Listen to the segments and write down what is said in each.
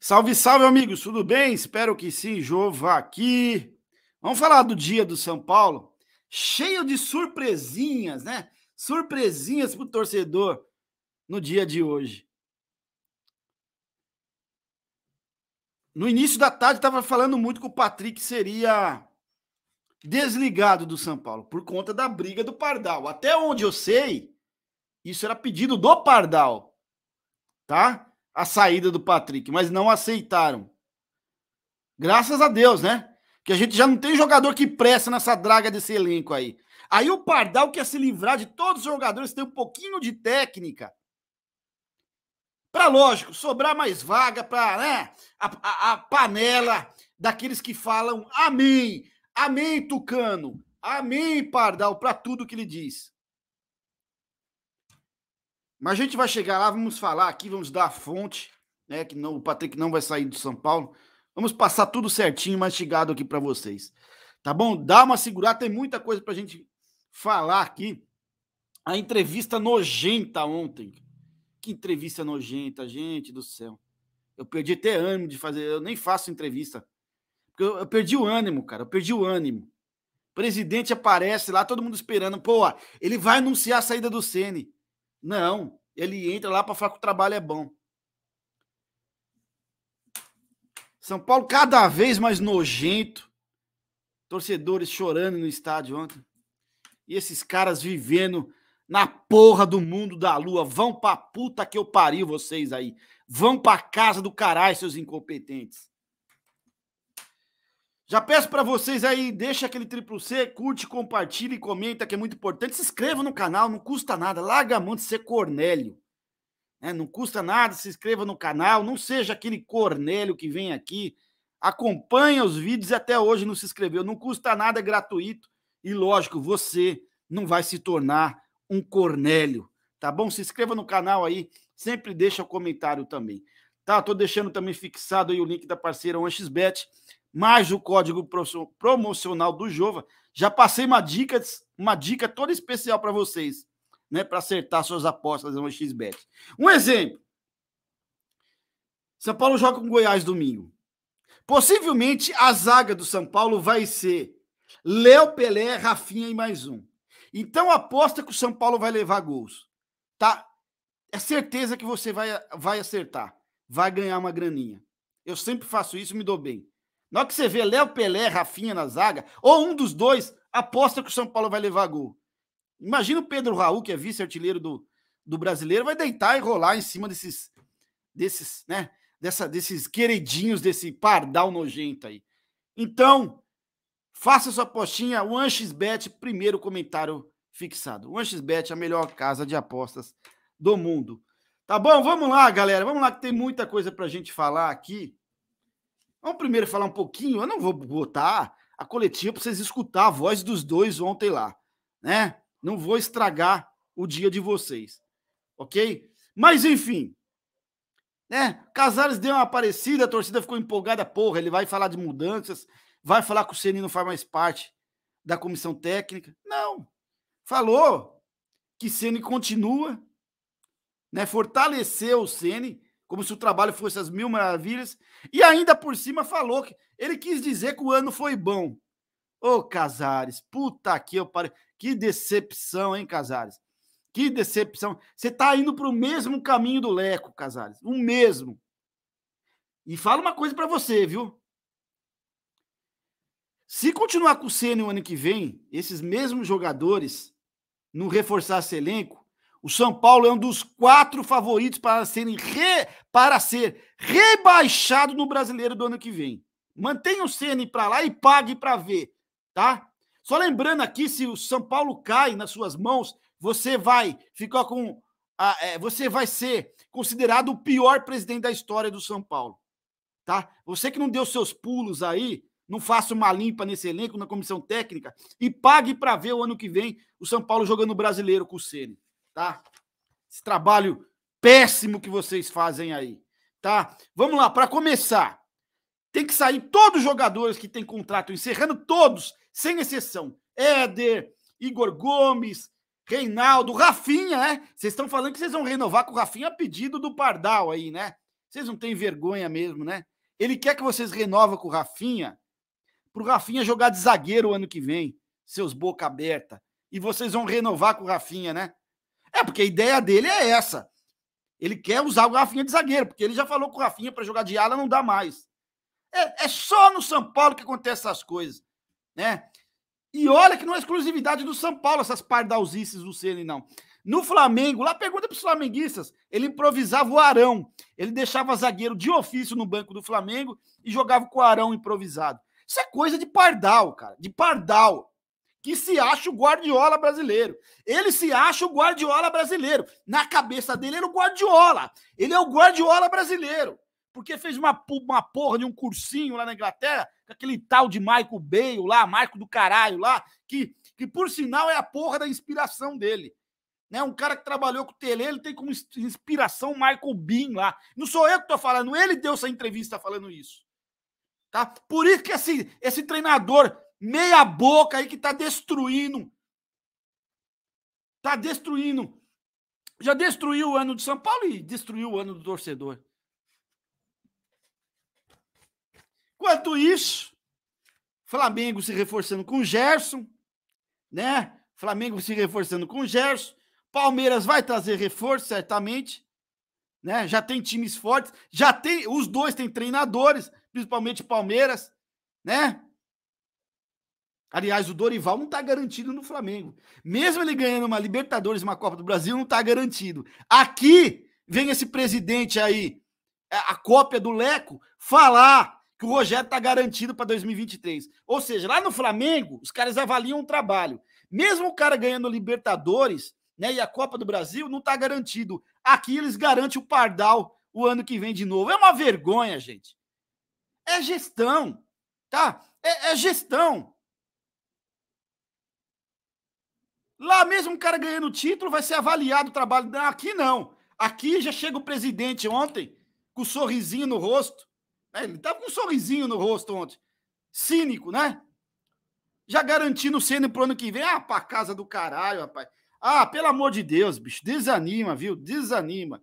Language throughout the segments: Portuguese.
Salve, salve, amigos, tudo bem? Espero que sim, Jova aqui. Vamos falar do dia do São Paulo, cheio de surpresinhas, né? Surpresinhas para o torcedor no dia de hoje. No início da tarde, estava falando muito que o Patrick seria desligado do São Paulo por conta da briga do Pardal. Até onde eu sei, isso era pedido do Pardal, tá? a saída do Patrick, mas não aceitaram. Graças a Deus, né? Que a gente já não tem jogador que pressa nessa draga desse elenco aí. Aí o Pardal quer se livrar de todos os jogadores que têm um pouquinho de técnica. Para, lógico, sobrar mais vaga para né, a, a, a, panela daqueles que falam amém, amém, Tucano, amém, Pardal, para tudo que ele diz. Mas a gente vai chegar lá, vamos falar aqui, vamos dar a fonte, né? Que não, o Patrick não vai sair do São Paulo. Vamos passar tudo certinho, mastigado aqui para vocês. Tá bom? Dá uma segurada, tem muita coisa para a gente falar aqui. A entrevista nojenta ontem. Que entrevista nojenta, gente do céu. Eu perdi até ânimo de fazer, eu nem faço entrevista. Eu, eu perdi o ânimo, cara, eu perdi o ânimo. O presidente aparece lá, todo mundo esperando. Pô, ele vai anunciar a saída do Sene. Não, ele entra lá para falar que o trabalho é bom. São Paulo cada vez mais nojento. Torcedores chorando no estádio ontem. E esses caras vivendo na porra do mundo da lua. Vão pra puta que eu pariu vocês aí. Vão pra casa do caralho, seus incompetentes. Já peço para vocês aí, deixa aquele triplo C, curte, compartilha e comenta, que é muito importante. Se inscreva no canal, não custa nada. Larga a mão de ser Cornélio. Né? Não custa nada, se inscreva no canal. Não seja aquele Cornélio que vem aqui, acompanha os vídeos e até hoje não se inscreveu. Não custa nada, é gratuito. E lógico, você não vai se tornar um Cornélio, tá bom? Se inscreva no canal aí, sempre deixa o comentário também. Tá, tô deixando também fixado aí o link da parceira OneXBet mais o código promocional do Jova. Já passei uma dica, uma dica toda especial para vocês, né, para acertar suas apostas no XBet. Um exemplo. São Paulo joga com Goiás domingo. Possivelmente a zaga do São Paulo vai ser Léo Pelé, Rafinha e mais um. Então aposta que o São Paulo vai levar gols. Tá? É certeza que você vai, vai acertar. Vai ganhar uma graninha. Eu sempre faço isso, me dou bem. Na hora que você vê Léo Pelé, Rafinha na zaga, ou um dos dois, aposta que o São Paulo vai levar gol. Imagina o Pedro Raul, que é vice-artilheiro do, do brasileiro, vai deitar e rolar em cima desses, desses, né? Dessa, desses queridinhos desse pardal nojento aí. Então, faça sua apostinha, o AnxisBet, primeiro comentário fixado. O AnxisBet é a melhor casa de apostas do mundo. Tá bom? Vamos lá, galera. Vamos lá, que tem muita coisa pra gente falar aqui. Vamos primeiro falar um pouquinho. Eu não vou botar a coletiva para vocês escutar a voz dos dois ontem lá, né? Não vou estragar o dia de vocês, ok? Mas enfim, né? Casares deu uma aparecida, a torcida ficou empolgada, porra. Ele vai falar de mudanças, vai falar que o Ceni não faz mais parte da comissão técnica. Não, falou que Ceni continua, né? Fortaleceu o Ceni como se o trabalho fosse as mil maravilhas, e ainda por cima falou que ele quis dizer que o ano foi bom. Ô, Casares, puta que eu pare... Que decepção, hein, Casares? Que decepção. Você tá indo pro mesmo caminho do Leco, Casares. O mesmo. E fala uma coisa para você, viu? Se continuar com o Senna o ano que vem, esses mesmos jogadores não reforçar esse elenco, o São Paulo é um dos quatro favoritos para, serem re, para ser rebaixado no brasileiro do ano que vem. Mantenha o Ceni para lá e pague para ver, tá? Só lembrando aqui, se o São Paulo cai nas suas mãos, você vai ficar com. A, é, você vai ser considerado o pior presidente da história do São Paulo, tá? Você que não deu seus pulos aí, não faça uma limpa nesse elenco, na comissão técnica, e pague para ver o ano que vem o São Paulo jogando brasileiro com o Ceni tá? Esse trabalho péssimo que vocês fazem aí, tá? Vamos lá, para começar. Tem que sair todos os jogadores que têm contrato encerrando, todos, sem exceção. Éder, Igor Gomes, Reinaldo, Rafinha, né? Vocês estão falando que vocês vão renovar com o Rafinha a pedido do Pardal aí, né? Vocês não têm vergonha mesmo, né? Ele quer que vocês renovem com o Rafinha pro Rafinha jogar de zagueiro o ano que vem, seus boca aberta. E vocês vão renovar com o Rafinha, né? É, porque a ideia dele é essa. Ele quer usar o Rafinha de zagueiro, porque ele já falou com o Rafinha para jogar de ala não dá mais. É, é, só no São Paulo que acontece essas coisas, né? E olha que não é exclusividade do São Paulo essas pardalzices do Ceni não. No Flamengo, lá pergunta para os flamenguistas, ele improvisava o Arão. Ele deixava zagueiro de ofício no banco do Flamengo e jogava com o Arão improvisado. Isso é coisa de pardal, cara, de pardal que se acha o Guardiola brasileiro. Ele se acha o Guardiola brasileiro. Na cabeça dele era é o Guardiola. Ele é o Guardiola brasileiro. Porque fez uma, uma porra de um cursinho lá na Inglaterra, com aquele tal de Michael Bale lá, Marco do caralho lá, que, que por sinal é a porra da inspiração dele. Né? Um cara que trabalhou com o Tele, ele tem como inspiração Michael Bean lá. Não sou eu que estou falando, ele deu essa entrevista falando isso. Tá? Por isso que esse, esse treinador meia boca aí que tá destruindo. Tá destruindo. Já destruiu o ano de São Paulo e destruiu o ano do torcedor. Enquanto isso, Flamengo se reforçando com o Gerson, né? Flamengo se reforçando com o Gerson. Palmeiras vai trazer reforço, certamente. Né? Já tem times fortes, já tem. Os dois têm treinadores, principalmente Palmeiras, né? Aliás, o Dorival não está garantido no Flamengo. Mesmo ele ganhando uma Libertadores, uma Copa do Brasil, não está garantido. Aqui vem esse presidente aí, é, a cópia do Leco, falar que o Rogério está garantido para 2023. Ou seja, lá no Flamengo, os caras avaliam o trabalho. Mesmo o cara ganhando Libertadores né, e a Copa do Brasil, não está garantido. Aqui eles garantem o Pardal o ano que vem de novo. É uma vergonha, gente. É gestão, tá? é, é gestão. Lá mesmo o cara ganhando o título vai ser avaliado o trabalho. Aqui não. Aqui já chega o presidente ontem com um sorrisinho no rosto. É, ele estava com um sorrisinho no rosto ontem. Cínico, né? Já garantindo o sênior pro ano que vem. Ah, pra casa do caralho, rapaz. Ah, pelo amor de Deus, bicho. Desanima, viu? Desanima.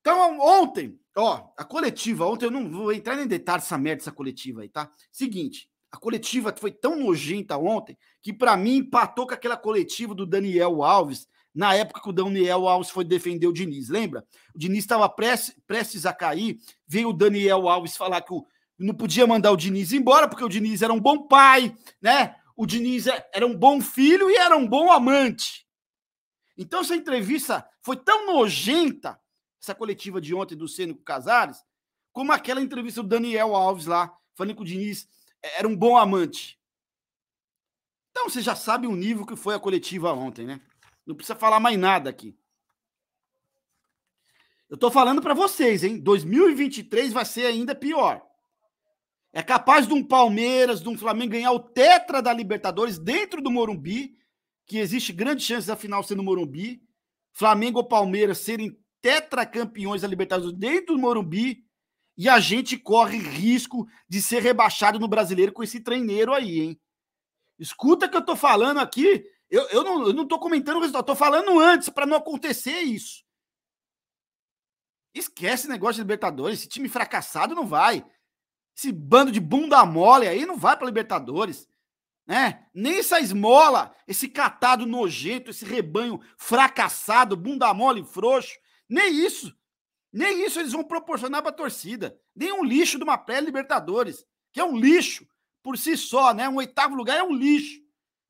Então, ontem, ó, a coletiva, ontem eu não vou entrar em detalhes essa merda, essa coletiva aí, tá? Seguinte, a coletiva foi tão nojenta ontem que, para mim, empatou com aquela coletiva do Daniel Alves, na época que o Daniel Alves foi defender o Diniz. Lembra? O Diniz estava prestes, a cair, veio o Daniel Alves falar que o, não podia mandar o Diniz embora, porque o Diniz era um bom pai, né? O Diniz é, era um bom filho e era um bom amante. Então, essa entrevista foi tão nojenta, essa coletiva de ontem do Cênico Casares, como aquela entrevista do Daniel Alves lá, falando que o Diniz é, era um bom amante. Então você já sabe o nível que foi a coletiva ontem, né? Não precisa falar mais nada aqui. Eu tô falando para vocês, hein? 2023 vai ser ainda pior. É capaz de um Palmeiras, de um Flamengo ganhar o tetra da Libertadores dentro do Morumbi, que existe grande chance da final ser no Morumbi. Flamengo ou Palmeiras serem tetracampeões da Libertadores dentro do Morumbi e a gente corre risco de ser rebaixado no brasileiro com esse treineiro aí, hein? Escuta que eu tô falando aqui. Eu, eu, não, eu não tô comentando o resultado, tô falando antes para não acontecer isso. Esquece esse negócio de Libertadores. Esse time fracassado não vai. Esse bando de bunda mole aí não vai para Libertadores. Né? Nem essa esmola, esse catado nojento, esse rebanho fracassado, bunda mole, frouxo. Nem isso nem isso eles vão proporcionar para a torcida. Nem um lixo de uma pré-Libertadores, que é um lixo por si só, né? Um oitavo lugar é um lixo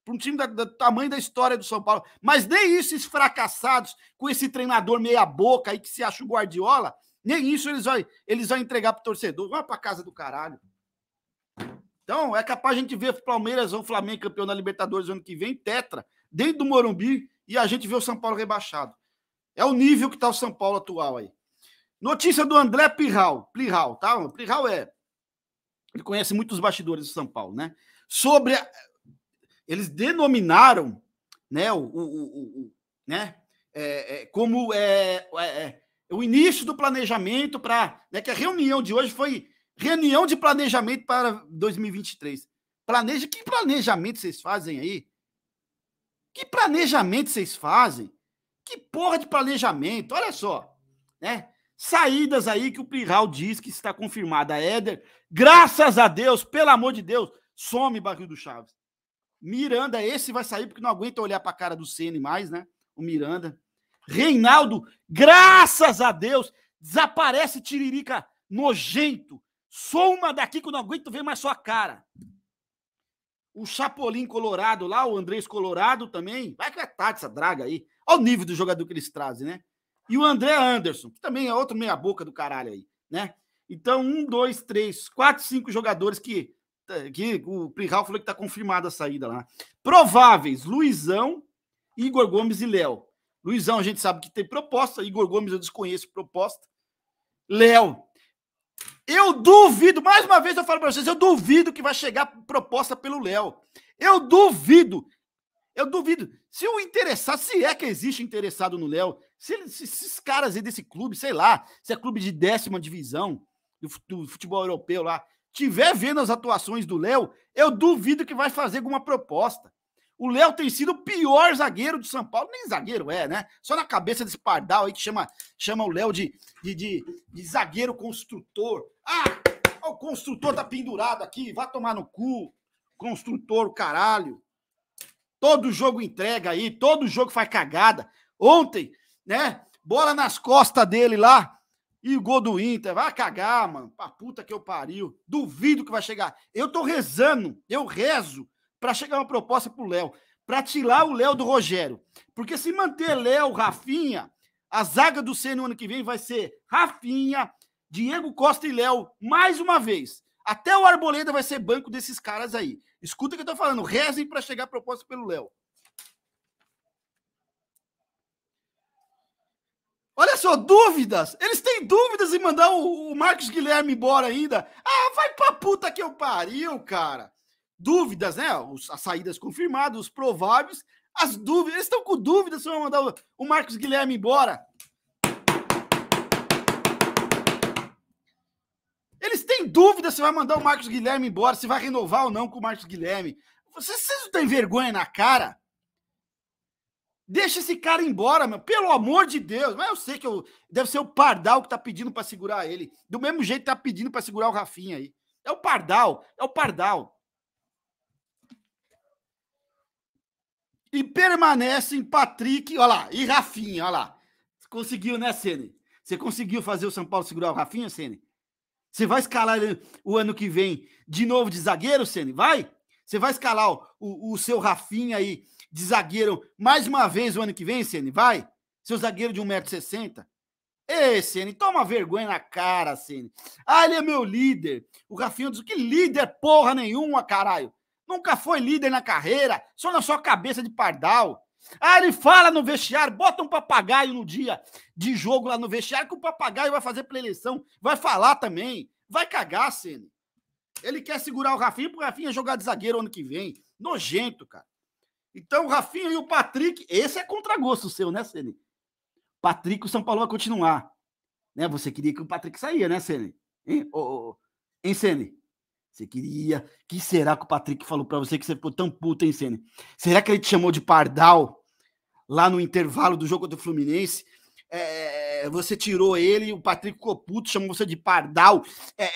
para um time da, do tamanho da história do São Paulo. Mas nem isso, esses fracassados com esse treinador meia-boca aí que se acha o Guardiola, nem isso eles vão, eles vão entregar para o torcedor. Vai para casa do caralho. Então, é capaz a gente ver o Palmeiras ou o Flamengo campeão da Libertadores ano que vem, tetra, dentro do Morumbi, e a gente vê o São Paulo rebaixado. É o nível que está o São Paulo atual aí. Notícia do André Pirral, Pirral, tá? O Pirral é ele conhece muitos bastidores de São Paulo, né? Sobre a... eles denominaram, né, o, o, o, o né, é, é, como é, é, é o início do planejamento para, né, que a reunião de hoje foi reunião de planejamento para 2023. Planeja que planejamento vocês fazem aí? Que planejamento vocês fazem? Que porra de planejamento? Olha só, né? saídas aí que o Pirral diz que está confirmada. Éder, graças a Deus, pelo amor de Deus, some barril do Chaves. Miranda, esse vai sair porque não aguenta olhar para a cara do C.N. mais, né? O Miranda. Reinaldo, graças a Deus, desaparece Tiririca nojento. Soma daqui que eu não aguento ver mais sua cara. O Chapolin Colorado lá, o Andrés Colorado também. Vai que é tarde essa draga aí. Olha o nível do jogador que eles trazem, né? E o André Anderson, que também é outro meia-boca do caralho aí, né? Então, um, dois, três, quatro, cinco jogadores que, tá, que o Prihal falou que está confirmada a saída lá. Prováveis: Luizão, Igor Gomes e Léo. Luizão, a gente sabe que tem proposta, Igor Gomes eu desconheço proposta. Léo. Eu duvido, mais uma vez eu falo para vocês, eu duvido que vai chegar proposta pelo Léo. Eu duvido. Eu duvido. Se o interessado, se é que existe interessado no Léo, se, se esses caras aí desse clube, sei lá, se é clube de décima divisão do, do futebol europeu lá, tiver vendo as atuações do Léo, eu duvido que vai fazer alguma proposta. O Léo tem sido o pior zagueiro de São Paulo, nem zagueiro é, né? Só na cabeça desse pardal aí que chama, chama o Léo de, de, de, de zagueiro construtor. Ah, o construtor tá pendurado aqui, vai tomar no cu. Construtor, caralho. Todo jogo entrega aí, todo jogo faz cagada. Ontem, né? Bola nas costas dele lá. E o gol do Inter, vai cagar, mano. Pra puta que eu pariu. Duvido que vai chegar. Eu tô rezando, eu rezo para chegar uma proposta pro Léo, para tirar o Léo do Rogério. Porque se manter Léo, Rafinha, a zaga do Ceni no ano que vem vai ser Rafinha, Diego Costa e Léo, mais uma vez. Até o Arboleda vai ser banco desses caras aí. Escuta o que eu tô falando, rezem para chegar a proposta pelo Léo. Olha só, dúvidas. Eles têm dúvidas em mandar o, o Marcos Guilherme embora ainda. Ah, vai pra puta que eu pariu, cara. Dúvidas, né? Os, as saídas confirmadas, os prováveis, as dúvidas. Eles estão com dúvidas se vão mandar o, o Marcos Guilherme embora. Eles têm dúvida se vai mandar o Marcos Guilherme embora, se vai renovar ou não com o Marcos Guilherme. Vocês, vocês não têm vergonha na cara? Deixa esse cara embora, meu. Pelo amor de Deus. Mas eu sei que eu, deve ser o Pardal que tá pedindo para segurar ele. Do mesmo jeito que tá pedindo para segurar o Rafinha aí. É o Pardal, é o Pardal. E permanecem Patrick, olha lá, e Rafinha, olha lá. Conseguiu, né, Sene? Você conseguiu fazer o São Paulo segurar o Rafinha, Sene? Você vai escalar o ano que vem de novo de zagueiro, Sene? Vai? Você vai escalar o, o, o seu Rafinha aí de zagueiro mais uma vez o ano que vem, Ceni, vai? Seu zagueiro de 1,60m? Ei, Ceni, toma vergonha na cara, Ceni. Ah, ele é meu líder. O Rafinha diz, que líder porra nenhuma, caralho. Nunca foi líder na carreira, só na sua cabeça de pardal. Ah, ele fala no vestiário, bota um papagaio no dia de jogo lá no vestiário, que o papagaio vai fazer preleção, vai falar também. Vai cagar, Ceni. Ele quer segurar o Rafinha pro Rafinha é jogar de zagueiro ano que vem. Nojento, cara. Então, o Rafinha e o Patrick, esse é contragosto seu, né, Ceni? Patrick, o São Paulo vai continuar. Né? Você queria que o Patrick saia, né, Ceni? Hein, oh, oh. Você queria. que será que o Patrick falou para você que você ficou tão puto, hein, Sene? Será que ele te chamou de pardal lá no intervalo do jogo do Fluminense? É, você tirou ele, o Patrick ficou puto, chamou você de pardal. É é,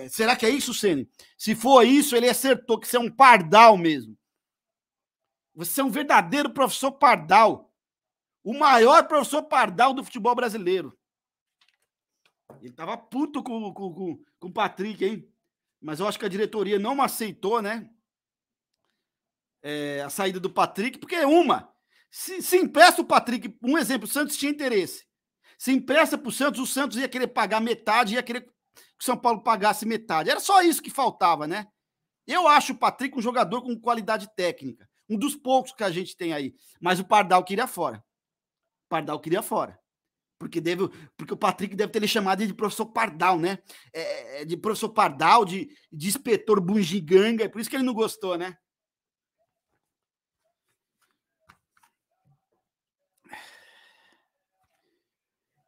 é, é, será que é isso, Ceni? Se for isso, ele acertou que você é um pardal mesmo. Você é um verdadeiro professor pardal. O maior professor pardal do futebol brasileiro. Ele tava puto com, com, com, com o Patrick, hein? Mas eu acho que a diretoria não aceitou, né? É, a saída do Patrick, porque é uma, se, se empresta o Patrick, um exemplo, o Santos tinha interesse. Se empresta para o Santos, o Santos ia querer pagar metade, ia querer que o São Paulo pagasse metade. Era só isso que faltava, né? Eu acho o Patrick um jogador com qualidade técnica. Um dos poucos que a gente tem aí. Mas o Pardal queria fora. O Pardal queria fora. Porque, deve, porque o Patrick deve ter ele chamado de professor Pardal, né? É, é, é, de professor Pardal, de, de inspetor bungiganga. É por isso que ele não gostou, né?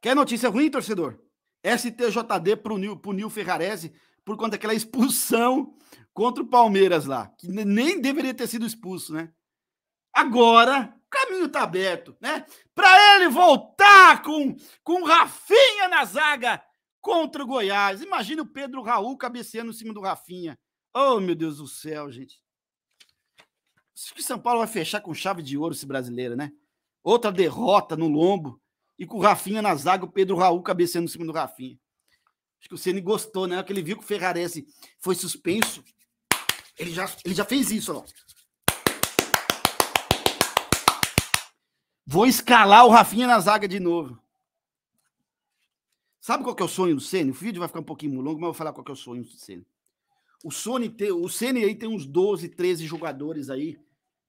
Quer notícia ruim, torcedor? STJD puniu Nil, Nil Ferrarese por conta daquela expulsão contra o Palmeiras lá, que nem deveria ter sido expulso, né? Agora, o caminho tá aberto, né? Para ele voltar com com Rafinha na zaga contra o Goiás. Imagina o Pedro Raul cabeceando em cima do Rafinha. Oh, meu Deus do céu, gente. Acho que São Paulo vai fechar com chave de ouro esse brasileiro, né? Outra derrota no lombo e com o Rafinha na zaga, o Pedro Raul cabeceando em cima do Rafinha. Acho que o Ceni gostou, né? aquele viu que o Ferrarese foi suspenso. Ele já, ele já fez isso, ó. Vou escalar o Rafinha na zaga de novo. Sabe qual que é o sonho do Ceni? O vídeo vai ficar um pouquinho longo, mas eu vou falar qual que é o sonho do Ceni. O Sony tem, o Ceni aí tem uns 12, 13 jogadores aí.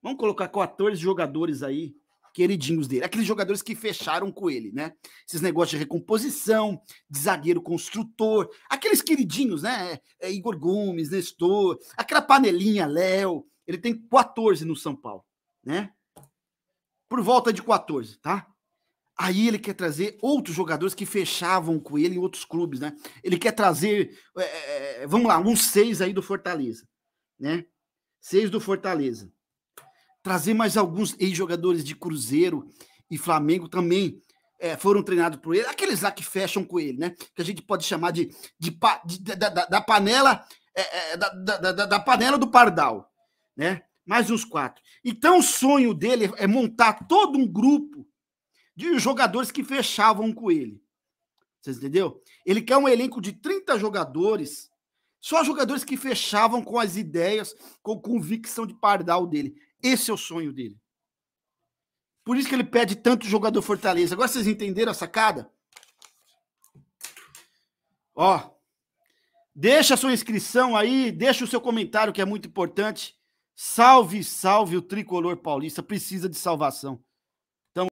Vamos colocar 14 jogadores aí queridinhos dele, aqueles jogadores que fecharam com ele, né? Esses negócios de recomposição, de zagueiro construtor, aqueles queridinhos, né? É, é Igor Gomes, Nestor, aquela panelinha Léo. Ele tem 14 no São Paulo, né? Por volta de 14, tá? Aí ele quer trazer outros jogadores que fechavam com ele em outros clubes, né? Ele quer trazer, é, é, é vamos lá, uns seis aí do Fortaleza, né? Seis do Fortaleza trazer mais alguns ex-jogadores de Cruzeiro e Flamengo também é, foram treinados por ele, aqueles lá que fecham com ele, né? Que a gente pode chamar de, de, de da, da, panela é, é da, da, da, panela do pardal, né? Mais uns quatro. Então o sonho dele é montar todo um grupo de jogadores que fechavam com ele. Vocês entendeu? Ele quer um elenco de 30 jogadores, só jogadores que fechavam com as ideias, com convicção de pardal dele. Esse é o sonho dele. Por isso que ele pede tanto jogador Fortaleza. Agora vocês entenderam a sacada? Ó, deixa a sua inscrição aí, deixa o seu comentário que é muito importante. Salve, salve o tricolor paulista, precisa de salvação.